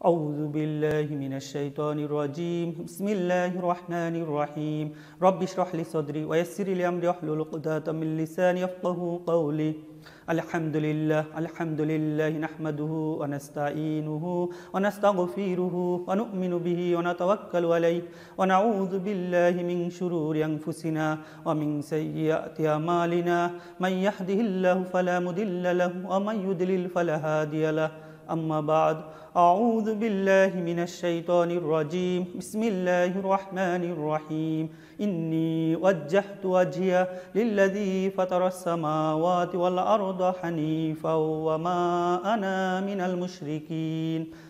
أعوذ بالله من الشيطان الرجيم بسم الله الرحمن الرحيم رب اشرح لي صدري ويسر لي أمري واحلل عقدة من لساني يفقه قولي الحمد لله الحمد لله نحمده ونستعينه ونستغفره ونؤمن به ونتوكل عليه ونعوذ بالله من شرور أنفسنا ومن سيئات أعمالنا من يهده الله فلا مضل له ومن يضلل فلا هادي له أما بعد أعوذ بالله من الشيطان الرجيم بسم الله الرحمن الرحيم إني وجهت وجهي للذي فطر السماوات والأرض حنيفا وما أنا من المشركين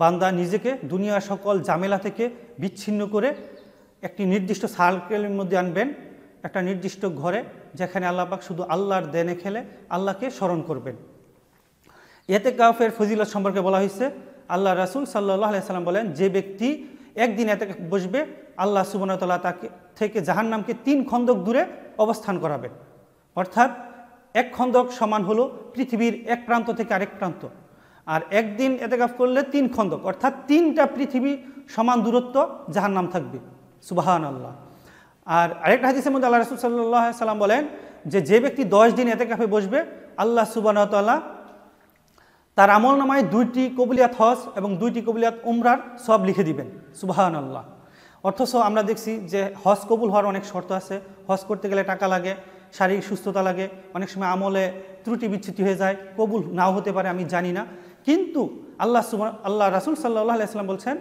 বান্দা নিজেকে দুনিয়া সকল জামেলা থেকে বিচ্ছিন্ন করে একটি নির্দিষ্ট সার্কেলের মধ্যে আনবেন একটা নির্দিষ্ট ঘরে যেখানে আল্লাপাক শুধু আল্লাহর দেনে খেলে আল্লাহকে স্মরণ করবেন এতে কাফের ফজিলত সম্পর্কে বলা হয়েছে আল্লাহ রাসুল সাল্লাহ সাল্লাম বলেন যে ব্যক্তি একদিন এতে বসবে আল্লাহ সুবনতলা তাকে থেকে জাহান্নামকে তিন খন্দক দূরে অবস্থান করাবেন অর্থাৎ এক খন্দক সমান হলো পৃথিবীর এক প্রান্ত থেকে আরেক প্রান্ত আর একদিন এতেকাফ করলে তিন খন্দক অর্থাৎ তিনটা পৃথিবী সমান দূরত্ব যাহার নাম থাকবে সুবাহান আল্লাহ আর আরেকটা হাদিসের মধ্যে আল্লাহ রসুল সাল্লাহ সাল্লাম বলেন যে যে ব্যক্তি দশ দিন এতেকাফে বসবে আল্লাহ সুবাহতাল্লাহ তার আমল নামায় দুইটি কবুলিয়াত হজ এবং দুইটি কবুলিয়াত উমরার সব লিখে দিবেন সুবাহান আল্লাহ অর্থস আমরা দেখছি যে হজ কবুল হওয়ার অনেক শর্ত আছে হজ করতে গেলে টাকা লাগে শারীরিক সুস্থতা লাগে অনেক সময় আমলে ত্রুটি বিচ্ছুতি হয়ে যায় কবুল নাও হতে পারে আমি জানি না কিন্তু আল্লাহ আল্লাহ রাসুল সাল্লাহ আলাইসাল্লাম বলছেন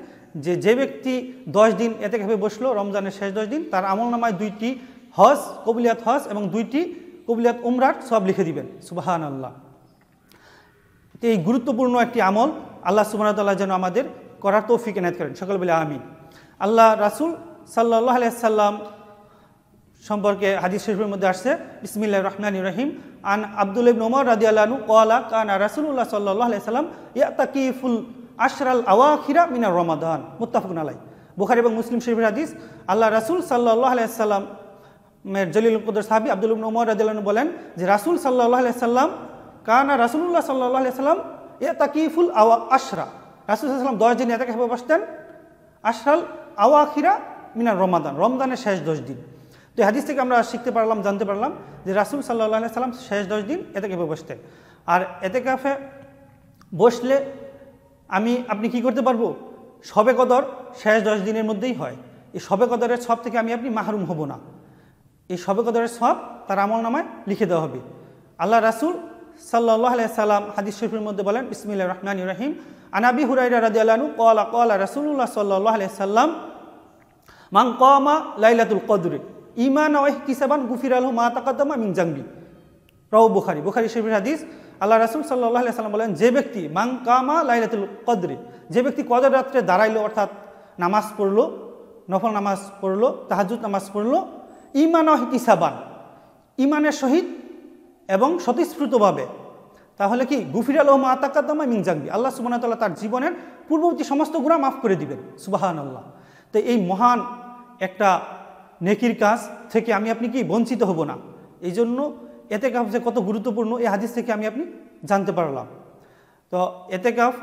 যে যে ব্যক্তি দশ দিন এতে ভাবে বসলো রমজানের শেষ দশ দিন তার আমল নামায় দুইটি হজ কবিলিয়াত হজ এবং দুইটি কবিলিয়াত উমরার সব লিখে দিবেন সুবাহান আল্লাহ এই গুরুত্বপূর্ণ একটি আমল আল্লাহ সুবাহতাল্লাহ যেন আমাদের করার তৌফিক এনায়ত করেন সকল বলে আমিন আল্লাহ রাসুল সাল্লাহ আলাইসাল্লাম সম্পর্কে হাদিস শরীফের মধ্যে আসছে বিসমিল্লা রহমান রহিম আন আব্দুল ইবন ওমর রাজি আল্লাহনু কলা কানা রাসুল্লাহ সাল্লাহ সাল্লাম ইয়াতাকিফুল আশরাল আওয়া খিরা মিনা রমাদান মুত্তাফুক আলাই বুখারি এবং মুসলিম শরীফের হাদিস আল্লাহ রাসুল সাল্লাহ আলাইসাল্লাম জলিল কুদর সাহাবি আব্দুল ইবন রাজি আল্লাহনু বলেন যে রাসুল সাল্লাহ আলাইসাল্লাম কানা রাসুল্লাহ সাল্লাহ আলাইসাল্লাম ইয়াতাকিফুল আওয়া আশরা রাসুল সাল্লাম দশ দিন এতাকে বসতেন আশরাল আওয়া খিরা মিনা রমাদান রমদানের শেষ দশ দিন তো হাদিস থেকে আমরা শিখতে পারলাম জানতে পারলাম যে রাসুল সাল্লাহ সাল্লাম শেষ দশ দিন এতে ক্যাফে বসতেন আর এতে কাফে বসলে আমি আপনি কি করতে পারবো সবে কদর শেষ দশ দিনের মধ্যেই হয় এই সবে কদরের সব থেকে আমি আপনি মাহরুম হব না এই সবে কদরের সব তার আমল নামায় লিখে দেওয়া হবে আল্লাহ রাসুল সাল্লাহ সাল্লাম হাদিস শরীফের মধ্যে বলেন ইসমিল্লা রহমান ইরাহিম আনাবি হুরাইরা রাজি আল্লাহনু কলা কলা রাসুল্লাহ সাল্লাহ সাল্লাম মাং কমা লাইলাতুল কদরে ইমান ও কিসাবান গুফির আলহ মা তাকাদ্দমা আমিন জাম্বি রাও বুখারি বুখারি শরীফের হাদিস আল্লাহ রাসুল সাল্লাহ সাল্লাম বলেন যে ব্যক্তি মাং কামা লাইলাতুল কদরি যে ব্যক্তি কদর রাত্রে দাঁড়াইলো অর্থাৎ নামাজ পড়লো নফল নামাজ পড়লো তাহাজুদ নামাজ পড়লো ইমান ও কিসাবান ইমানের সহিত এবং স্বতঃস্ফূর্তভাবে তাহলে কি গুফির আলহ মা মাতাকাদ্দমা আমিন জাগবি আল্লাহ সুবাহতাল্লাহ তার জীবনের পূর্ববর্তী সমস্ত গুণা মাফ করে দিবেন সুবাহান আল্লাহ তো এই মহান একটা নেকির কাজ থেকে আমি আপনি কি বঞ্চিত হব না এই জন্য এতে কাফ যে কত গুরুত্বপূর্ণ এই হাদিস থেকে আমি আপনি জানতে পারলাম তো এতে কাফ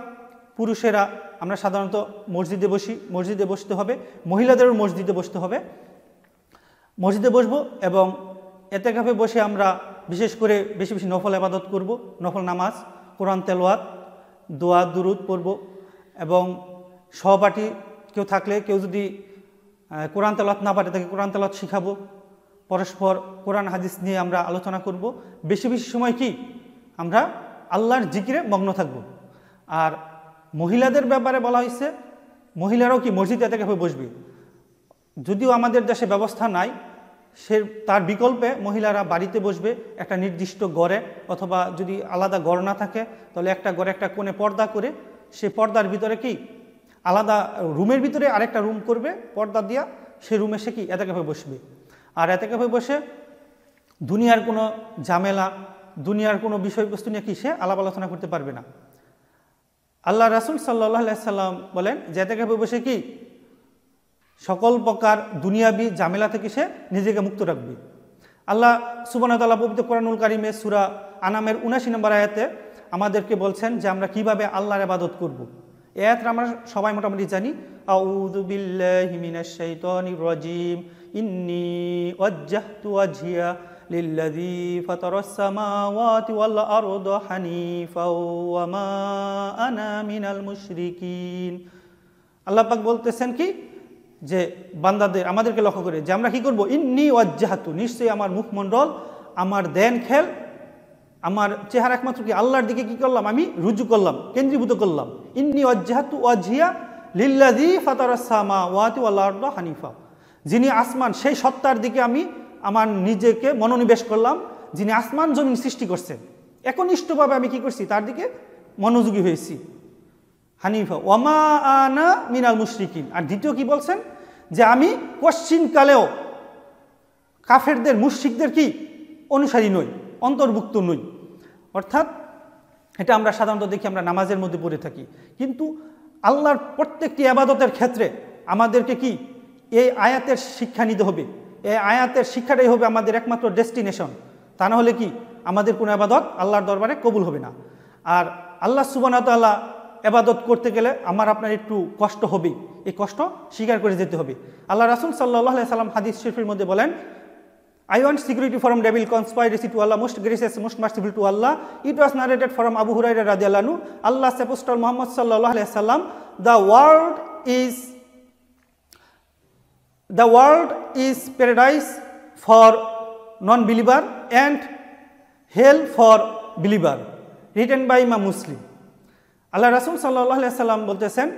পুরুষেরা আমরা সাধারণত মসজিদে বসি মসজিদে বসতে হবে মহিলাদেরও মসজিদে বসতে হবে মসজিদে বসব এবং এতে কাফে বসে আমরা বিশেষ করে বেশি বেশি নফল আবাদত করব নফল নামাজ কোরআন তেলোয়াত দোয়া দুরুদ পড়ব এবং সহপাঠী কেউ থাকলে কেউ যদি কোরআন তেলাত না পারে তাকে কোরআন তেলাত শিখাবো পরস্পর কোরআন হাদিস নিয়ে আমরা আলোচনা করব বেশি বেশি সময় কি আমরা আল্লাহর জিকিরে মগ্ন থাকব আর মহিলাদের ব্যাপারে বলা হয়েছে মহিলারাও কি মসজিদ এতে হয়ে বসবে যদিও আমাদের দেশে ব্যবস্থা নাই সে তার বিকল্পে মহিলারা বাড়িতে বসবে একটা নির্দিষ্ট গড়ে অথবা যদি আলাদা গড় না থাকে তাহলে একটা গড়ে একটা কোণে পর্দা করে সে পর্দার ভিতরে কি আলাদা রুমের ভিতরে আরেকটা রুম করবে পর্দা দিয়া সে রুমে সে কি এতেকাফে বসবে আর এতেকাফে বসে দুনিয়ার কোনো ঝামেলা দুনিয়ার কোনো বিষয়বস্তু নিয়ে কি সে আলাপ আলোচনা করতে পারবে না আল্লাহ রাসুল সাল্লাহ সাল্লাম বলেন যে এতেকাফে বসে কি সকল প্রকার দুনিয়াবি ঝামেলা থেকে সে নিজেকে মুক্ত রাখবে আল্লাহ সুবানতাল্লাহ পবিত্র কোরআনুল কারিমে সুরা আনামের উনাশি নম্বর আয়াতে আমাদেরকে বলছেন যে আমরা কিভাবে আল্লাহর আবাদত করবো এ আয়াতটা আমরা সবাই মোটামুটি জানি আউযু বিল্লাহি মিনাশ শাইতানির রাজিম ইন্নি ওয়াজ্জাহতু ওয়াজহিয়া লিল্লাযী ফাতারাস সামাওয়াতি ওয়াল আরদা হানিফা ওয়া মা আনা মিনাল মুশরিকিন আল্লাহ পাক বলতেছেন কি যে বান্দাদের আমাদেরকে লক্ষ্য করে যে আমরা কি করব ইন্নি ওয়াজ্জাহতু নিশ্চয়ই আমার মুখমণ্ডল আমার দেন খেল আমার চেহারা একমাত্র কি আল্লাহর দিকে কি করলাম আমি রুজু করলাম কেন্দ্রীভূত করলাম ইন্নি অজ্জাহাতু অজিয়া ফাতার ফাতারাসামা ওয়াতি আল্লাহ হানিফা যিনি আসমান সেই সত্তার দিকে আমি আমার নিজেকে মনোনিবেশ করলাম যিনি আসমান জমিন সৃষ্টি করছেন একনিষ্ঠভাবে আমি কি করছি তার দিকে মনোযোগী হয়েছি হানিফা ওয়ামা আনা মিনাল মুশরিকিন আর দ্বিতীয় কি বলছেন যে আমি কশ্চিনকালেও কাফেরদের মুশ্রিকদের কি অনুসারী নই অন্তর্ভুক্ত নই অর্থাৎ এটা আমরা সাধারণত দেখি আমরা নামাজের মধ্যে পড়ে থাকি কিন্তু আল্লাহর প্রত্যেকটি আবাদতের ক্ষেত্রে আমাদেরকে কি এই আয়াতের শিক্ষা নিতে হবে এই আয়াতের শিক্ষাটাই হবে আমাদের একমাত্র ডেস্টিনেশন তা না হলে কি আমাদের কোনো আবাদত আল্লাহর দরবারে কবুল হবে না আর আল্লাহ সুবানতাল্লাহ আবাদত করতে গেলে আমার আপনার একটু কষ্ট হবে এই কষ্ট স্বীকার করে যেতে হবে আল্লাহ রাসুল সাল্লাহ সাল্লাম হাদিস শরীফের মধ্যে বলেন I want security from devil conspiracy to Allah, most gracious, most merciful to Allah. It was narrated from Abu Hurairah radiallahu Allah's Apostle Muhammad sallallahu alayhi wasallam. The world is the world is paradise for non-believer and hell for believer. Written by Imam Muslim. আল্লাহ রাসুল সাল্লাহ সাল্লাম বলতেছেন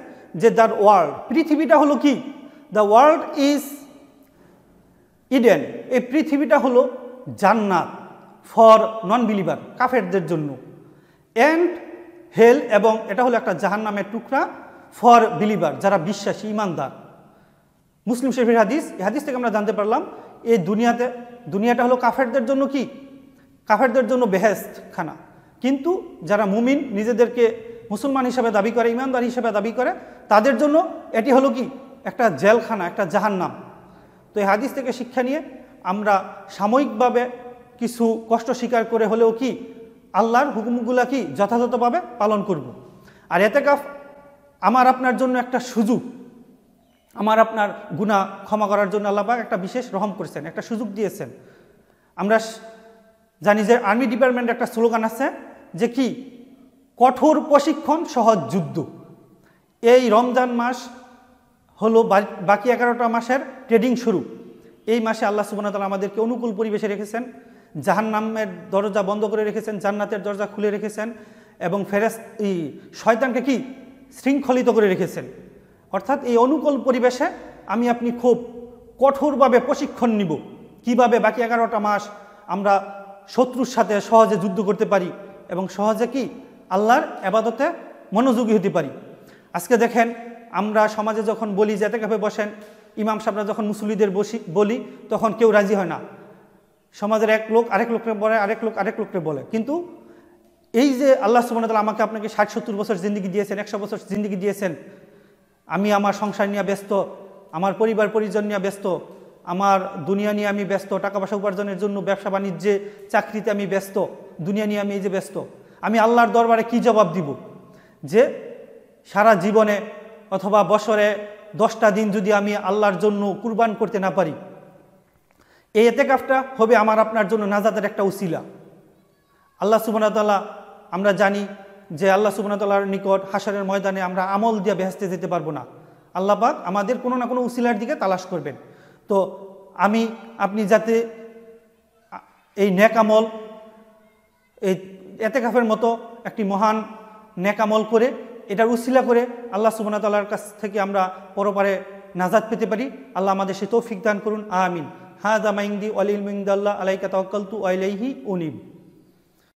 যে the world পৃথিবীটা হলো কি the world is Eden এই পৃথিবীটা হলো জান্নাত ফর নন বিলিভার কাফেরদের জন্য অ্যান্ড হেল এবং এটা হলো একটা জাহান নামের টুকরা ফর বিলিভার যারা বিশ্বাসী ইমানদার মুসলিম শেফের হাদিস এই হাদিস থেকে আমরা জানতে পারলাম এই দুনিয়াতে দুনিয়াটা হলো কাফেরদের জন্য কি কাফেরদের জন্য বেহেস্ত খানা কিন্তু যারা মুমিন নিজেদেরকে মুসলমান হিসাবে দাবি করে ইমানদার হিসাবে দাবি করে তাদের জন্য এটি হলো কি একটা জেলখানা একটা জাহান্নাম তো এই হাদিস থেকে শিক্ষা নিয়ে আমরা সাময়িকভাবে কিছু কষ্ট স্বীকার করে হলেও কি আল্লাহর হুকুমগুলা কি যথাযথভাবে পালন করব। আর এতে কাফ আমার আপনার জন্য একটা সুযোগ আমার আপনার গুণা ক্ষমা করার জন্য আল্লাহবাক একটা বিশেষ রহম করেছেন একটা সুযোগ দিয়েছেন আমরা জানি যে আর্মি ডিপার্টমেন্ট একটা স্লোগান আছে যে কি কঠোর প্রশিক্ষণ সহজ যুদ্ধ এই রমজান মাস হলো বাকি এগারোটা মাসের ট্রেডিং শুরু এই মাসে আল্লাহ সুবাহতালা আমাদেরকে অনুকূল পরিবেশে রেখেছেন জাহান্নামের দরজা বন্ধ করে রেখেছেন জান্নাতের দরজা খুলে রেখেছেন এবং ফেরাস এই শয়তানকে কি শৃঙ্খলিত করে রেখেছেন অর্থাৎ এই অনুকূল পরিবেশে আমি আপনি খুব কঠোরভাবে প্রশিক্ষণ নিব কিভাবে বাকি এগারোটা মাস আমরা শত্রুর সাথে সহজে যুদ্ধ করতে পারি এবং সহজে কি আল্লাহর আবাদতে মনোযোগী হতে পারি আজকে দেখেন আমরা সমাজে যখন বলি যে এতেকাফে বসেন ইমাম সাহেবরা যখন মুসলিদের বসি বলি তখন কেউ রাজি হয় না সমাজের এক লোক আরেক লোককে বলে আরেক লোক আরেক লোককে বলে কিন্তু এই যে আল্লাহ সুবাহতাল আমাকে আপনাকে ষাট সত্তর বছর জিন্দিগি দিয়েছেন একশো বছর জিন্দিগি দিয়েছেন আমি আমার সংসার নিয়ে ব্যস্ত আমার পরিবার পরিজন নিয়ে ব্যস্ত আমার দুনিয়া নিয়ে আমি ব্যস্ত টাকা পয়সা উপার্জনের জন্য ব্যবসা বাণিজ্যে চাকরিতে আমি ব্যস্ত দুনিয়া নিয়ে আমি এই যে ব্যস্ত আমি আল্লাহর দরবারে কি জবাব দিব যে সারা জীবনে অথবা বছরে দশটা দিন যদি আমি আল্লাহর জন্য কুরবান করতে না পারি এই এতেকাফটা হবে আমার আপনার জন্য নাজাদের একটা উসিলা আল্লাহ সুবাহতাল্লাহ আমরা জানি যে আল্লাহ সুবনাতলার নিকট হাসারের ময়দানে আমরা আমল দিয়ে বেহেস্তে যেতে পারবো না আল্লাহ পাক আমাদের কোনো না কোনো উসিলার দিকে তালাশ করবেন তো আমি আপনি যাতে এই নেকামল এই এতেকাফের মতো একটি মহান নেকামল করে এটা উসিলা করে আল্লাহ সুবনা তাল্লার কাছ থেকে আমরা পরপারে নাজাদ পেতে পারি আল্লাহ আমাদের সে তৌফিক দান করুন আমিন হা জামাইন্দি অলিল মিন্দাল্লাহ আলাইকা তু অলাইহি উনিম